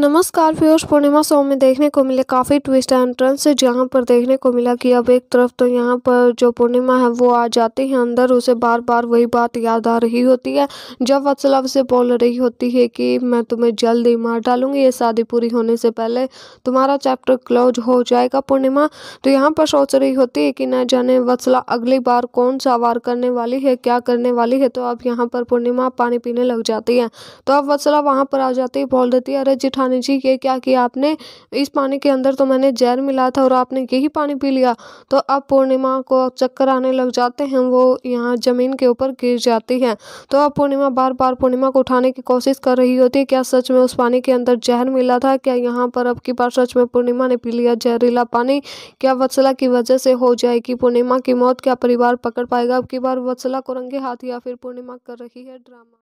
नमस्कार फ्यूर्स पूर्णिमा शो में देखने को मिले काफ़ी ट्विस्ट एंड टर्न्स पर देखने को मिला कि अब एक तरफ तो यहाँ पर जो पूर्णिमा है वो आ जाती है अंदर उसे बार बार वही बात याद आ रही होती है जब वत्सला उसे बोल रही होती है कि मैं तुम्हें जल्द ही मार डालूंगी ये शादी पूरी होने से पहले तुम्हारा चैप्टर क्लोज हो जाएगा पूर्णिमा तो यहाँ पर सोच रही होती है कि न जाने वत्सला अगली बार कौन सा वार करने वाली है क्या करने वाली है तो अब यहाँ पर पूर्णिमा पानी पीने लग जाती है तो अब वत्सला वहाँ पर आ जाती है बोल देती है अरे जिठा पानी जी ये क्या किया आपने इस पानी के अंदर तो मैंने जहर मिला था और आपने यही पानी पी लिया तो अब पूर्णिमा को चक्कर आने लग जाते हैं वो यहाँ ज़मीन के ऊपर गिर जाती है तो अब पूर्णिमा बार बार पूर्णिमा को उठाने की कोशिश कर रही होती है क्या सच में उस पानी के अंदर जहर मिला था क्या यहाँ पर अब की बार सच में पूर्णिमा ने पी लिया जहरीला पानी क्या वत्सला की वजह से हो जाएगी पूर्णिमा की मौत क्या परिवार पकड़ पाएगा अब की बार वत्सला को रंगे हाथ या फिर पूर्णिमा कर रही है ड्रामा